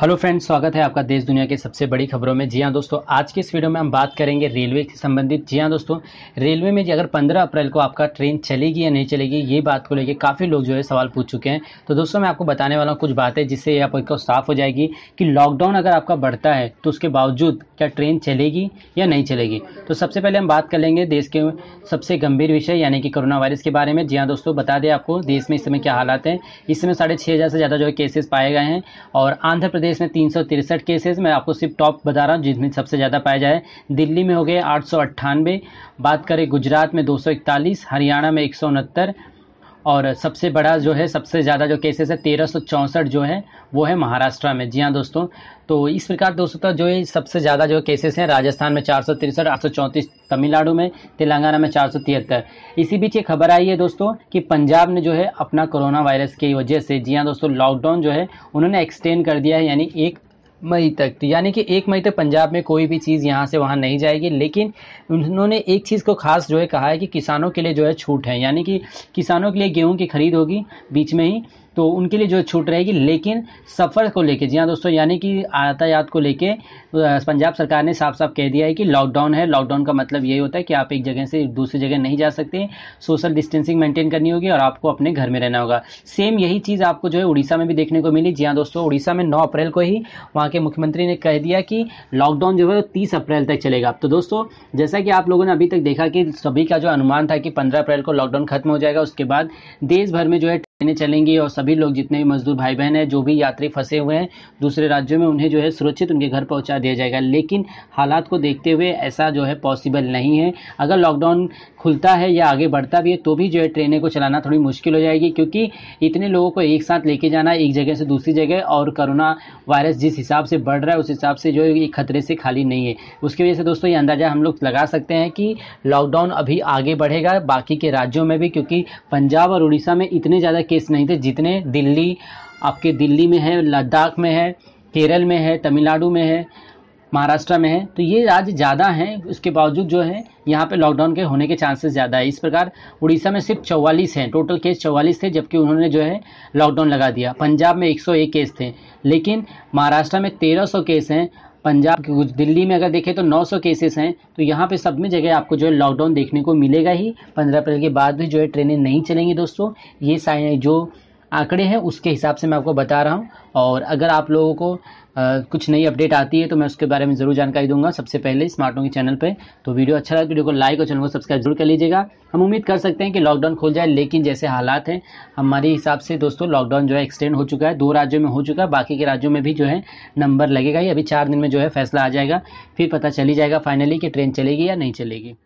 hello friends स्वागत है आपका देश दुनिया के सबसे बड़ी खबरों में जी हाँ दोस्तों आज के इस वीडियो में हम बात करेंगे रेलवे से संबंधित जी हाँ दोस्तों रेलवे में अगर 15 अप्रैल को आपका ट्रेन चलेगी या नहीं चलेगी ये बात को लेके काफ़ी लोग जो है सवाल पूछ चुके हैं तो दोस्तों मैं आपको बताने वाला हूँ कुछ बातें जिससे आपको साफ हो जाएगी कि लॉकडाउन अगर आपका बढ़ता है तो उसके बावजूद क्या ट्रेन चलेगी या नहीं चलेगी तो सबसे पहले हम बात कर लेंगे देश के सबसे गंभीर विषय यानी कि कोरोना वायरस के बारे में जी हाँ दोस्तों बता दें आपको देश में इस समय क्या हालात हैं इस समय साढ़े से ज़्यादा जो है केसेस पाए गए हैं और आंध्र प्रदेश प्रदेश में तीन केसेस मैं आपको सिर्फ टॉप बता रहा हूँ जिसमें सबसे ज़्यादा पाया जाए दिल्ली में हो गए आठ बात करें गुजरात में दो हरियाणा में एक और सबसे बड़ा जो है सबसे ज़्यादा जो केसेस है तेरह सौ चौंसठ जो है वो है महाराष्ट्र में जी हाँ दोस्तों तो इस प्रकार दोस्तों का जो है सबसे ज़्यादा जो केसेस हैं राजस्थान में चार सौ तिरसठ आठ सौ चौंतीस तमिलनाडु में तेलंगाना में चार सौ तिहत्तर इसी बीच ये खबर आई है दोस्तों कि पंजाब ने जो है अपना कोरोना वायरस की वजह से जी हाँ दोस्तों लॉकडाउन जो है उन्होंने एक्सटेंड कर दिया है यानी एक मई तक यानी कि एक मई तक पंजाब में कोई भी चीज़ यहाँ से वहाँ नहीं जाएगी लेकिन उन्होंने एक चीज़ को खास जो है कहा है कि किसानों के लिए जो है छूट है यानी कि किसानों के लिए गेहूं की खरीद होगी बीच में ही तो उनके लिए जो छूट रहेगी लेकिन सफ़र को लेके जी हाँ दोस्तों यानी कि यातायात को लेके पंजाब सरकार ने साफ साफ कह दिया है कि लॉकडाउन है लॉकडाउन का मतलब यही होता है कि आप एक जगह से दूसरी जगह नहीं जा सकते सोशल डिस्टेंसिंग मेंटेन करनी होगी और आपको अपने घर में रहना होगा सेम यही चीज़ आपको जो है उड़ीसा में भी देखने को मिली जी हाँ दोस्तों उड़ीसा में नौ अप्रैल को ही वहाँ के मुख्यमंत्री ने कह दिया कि लॉकडाउन जो है वो तीस अप्रैल तक चलेगा तो दोस्तों जैसा कि आप लोगों ने अभी तक देखा कि सभी का जो अनुमान था कि पंद्रह अप्रैल को लॉकडाउन खत्म हो जाएगा उसके बाद देश भर में जो है ट्रेनें चलेंगी और सभी लोग जितने भी मजदूर भाई बहन हैं जो भी यात्री फंसे हुए हैं दूसरे राज्यों में उन्हें जो है सुरक्षित उनके घर पहुंचा दिया जाएगा लेकिन हालात को देखते हुए ऐसा जो है पॉसिबल नहीं है अगर लॉकडाउन खुलता है या आगे बढ़ता भी है तो भी जो है ट्रेनें को चलाना थोड़ी मुश्किल हो जाएगी क्योंकि इतने लोगों को एक साथ लेके जाना एक जगह से दूसरी जगह और करोना वायरस जिस हिसाब से बढ़ रहा है उस हिसाब से जो है ये खतरे से खाली नहीं है उसकी वजह से दोस्तों ये अंदाज़ा हम लोग लगा सकते हैं कि लॉकडाउन अभी आगे बढ़ेगा बाकी के राज्यों में भी क्योंकि पंजाब और उड़ीसा में इतने ज़्यादा केस नहीं थे जितने दिल्ली आपके दिल्ली में है लद्दाख में है केरल में है तमिलनाडु में है महाराष्ट्र में है तो ये राज्य ज़्यादा हैं उसके बावजूद जो है यहाँ पे लॉकडाउन के होने के चांसेस ज़्यादा है इस प्रकार उड़ीसा में सिर्फ चौवालीस हैं टोटल केस चौवालीस थे जबकि उन्होंने जो है लॉकडाउन लगा दिया पंजाब में 101 केस थे लेकिन महाराष्ट्र में 1300 केस हैं पंजाब कुछ दिल्ली में अगर देखें तो 900 केसेस हैं तो यहाँ पे सब में जगह आपको जो है लॉकडाउन देखने को मिलेगा ही पंद्रह अप्रैल के बाद भी जो है ट्रेनें नहीं चलेंगी दोस्तों ये साइन जो आंकड़े हैं उसके हिसाब से मैं आपको बता रहा हूँ और अगर आप लोगों को आ, कुछ नई अपडेट आती है तो मैं उसके बारे में ज़रूर जानकारी दूंगा सबसे पहले स्मार्टों के चैनल पे तो वीडियो अच्छा लगा वीडियो को लाइक और चैनल को सब्सक्राइब जरूर कर लीजिएगा हम उम्मीद कर सकते हैं कि लॉकडाउन खोल जाए लेकिन जैसे हालात हैं हमारे हिसाब से दोस्तों लॉकडाउन जो है एक्सटेंड हो चुका है दो राज्यों में हो चुका है बाकी के राज्यों में भी जो है नंबर लगेगा ही अभी चार दिन में जो है फैसला आ जाएगा फिर पता चली जाएगा फाइनली कि ट्रेन चलेगी या नहीं चलेगी